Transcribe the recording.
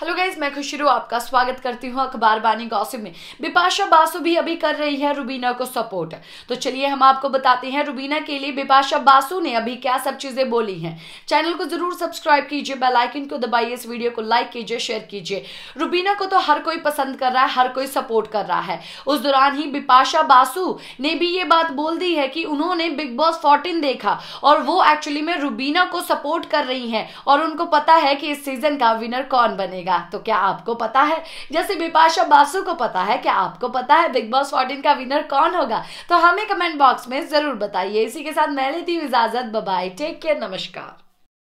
hello guys मैं खुशी रू आपका स्वागत करती हूँ अखबार बानी गौसिम में बिपाशा बासु भी अभी कर रही है रुबीना को सपोर्ट तो चलिए हम आपको बताते हैं रुबीना के लिए बिपाशा बासु ने अभी क्या सब चीजें बोली हैं चैनल को जरूर सब्सक्राइब कीजिए बेल आइकन को दबाइए इस वीडियो को लाइक कीजिए शेयर कीजिए रुबीना को तो हर कोई पसंद कर रहा है हर कोई सपोर्ट कर रहा है उस दौरान ही बिपाशा बासु ने भी ये बात बोल दी है कि उन्होंने बिग बॉस फोर्टीन देखा और वो एक्चुअली में रुबीना को सपोर्ट कर रही है और उनको पता है कि इस सीजन का विनर कौन बनेगा बनेगा तो क्या आपको पता है जैसे बिपाशा बासु को पता है क्या आपको पता है बिग बॉस फोर्टीन का विनर कौन होगा तो हमें कमेंट बॉक्स में ज़रूर बताइए इसी के साथ मैं लेती हूँ इजाज़त बबाई टेक केयर नमस्कार